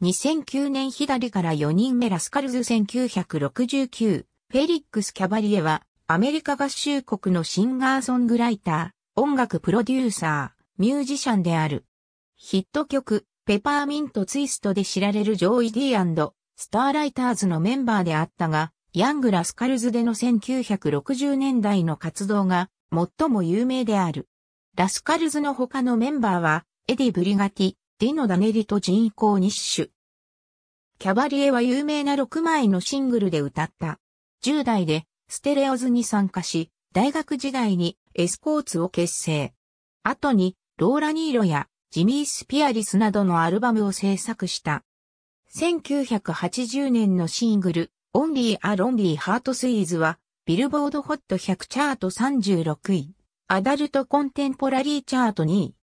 2009年左から4人目ラスカルズ1969、フェリックス・キャバリエは、アメリカ合衆国のシンガーソングライター、音楽プロデューサー、ミュージシャンである。ヒット曲、ペパーミント・ツイストで知られるジョイ・ディスターライターズのメンバーであったが、ヤング・ラスカルズでの1960年代の活動が最も有名である。ラスカルズの他のメンバーは、エディ・ブリガティ、ディノ・ダネリと人工日ュ。キャバリエは有名な6枚のシングルで歌った。10代でステレオズに参加し、大学時代にエスコーツを結成。後にローラ・ニーロやジミー・スピアリスなどのアルバムを制作した。1980年のシングル、オンリー・ア・ロンリー・ハート・スイーズは、ビルボード・ホット100チャート36位、アダルト・コンテンポラリー・チャート2位、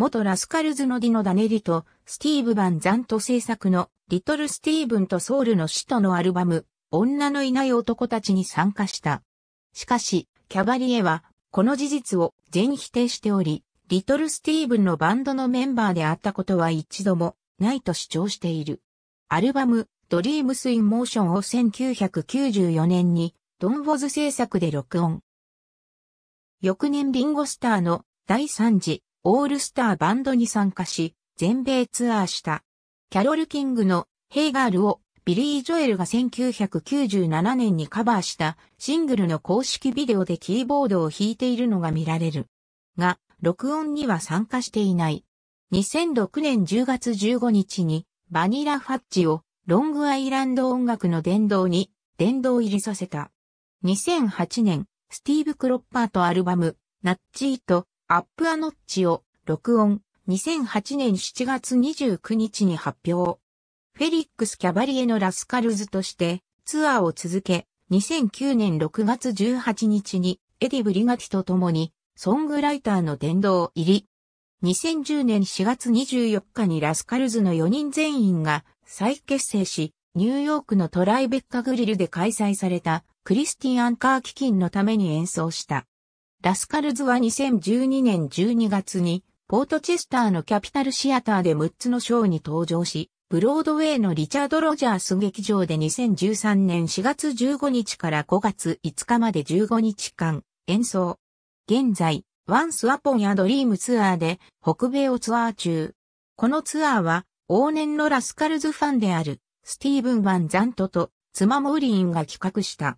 元ラスカルズのディノ・ダネリと、スティーブ・バン・ザント制作の、リトル・スティーブンとソウルの首都のアルバム、女のいない男たちに参加した。しかし、キャバリエは、この事実を全否定しており、リトル・スティーブンのバンドのメンバーであったことは一度もないと主張している。アルバム、ドリームス・イン・モーションを1994年に、ドン・ボォズ制作で録音。翌年リンゴスターの第3次オールスターバンドに参加し、全米ツアーした。キャロル・キングのヘイガールをビリー・ジョエルが1997年にカバーしたシングルの公式ビデオでキーボードを弾いているのが見られる。が、録音には参加していない。2006年10月15日にバニラ・ファッジをロングアイランド音楽の殿堂に殿堂入りさせた。2008年、スティーブ・クロッパーとアルバム、ナッチーとアップアノッチを録音2008年7月29日に発表。フェリックス・キャバリエのラスカルズとしてツアーを続け、2009年6月18日にエディ・ブリガティと共にソングライターの殿堂入り。2010年4月24日にラスカルズの4人全員が再結成し、ニューヨークのトライベッカグリルで開催されたクリスティアン・カー基金のために演奏した。ラスカルズは2012年12月に、ポートチェスターのキャピタルシアターで6つのショーに登場し、ブロードウェイのリチャード・ロジャース劇場で2013年4月15日から5月5日まで15日間演奏。現在、ワンスアポンやドリームツアーで北米をツアー中。このツアーは往年のラスカルズファンであるスティーブン・ワン・ザントと妻モーリーンが企画した。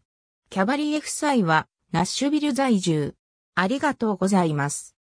キャバリエ夫妻はナッシュビル在住。ありがとうございます。